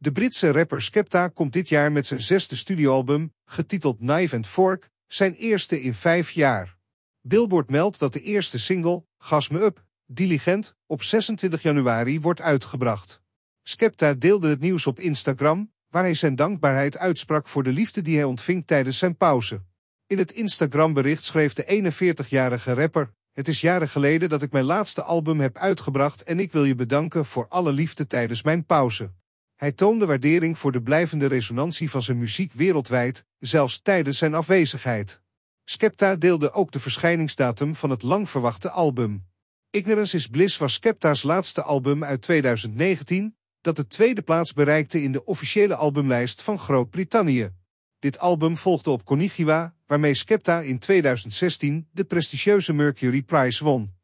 De Britse rapper Skepta komt dit jaar met zijn zesde studioalbum, getiteld Knife and Fork, zijn eerste in vijf jaar. Billboard meldt dat de eerste single, Gas Me Up, Diligent, op 26 januari wordt uitgebracht. Skepta deelde het nieuws op Instagram, waar hij zijn dankbaarheid uitsprak voor de liefde die hij ontving tijdens zijn pauze. In het Instagram-bericht schreef de 41-jarige rapper: Het is jaren geleden dat ik mijn laatste album heb uitgebracht en ik wil je bedanken voor alle liefde tijdens mijn pauze. Hij toonde waardering voor de blijvende resonantie van zijn muziek wereldwijd, zelfs tijdens zijn afwezigheid. Skepta deelde ook de verschijningsdatum van het lang verwachte album. Ignorance is Bliss was Skepta's laatste album uit 2019, dat de tweede plaats bereikte in de officiële albumlijst van Groot-Brittannië. Dit album volgde op Conigiwa, waarmee Skepta in 2016 de prestigieuze Mercury Prize won.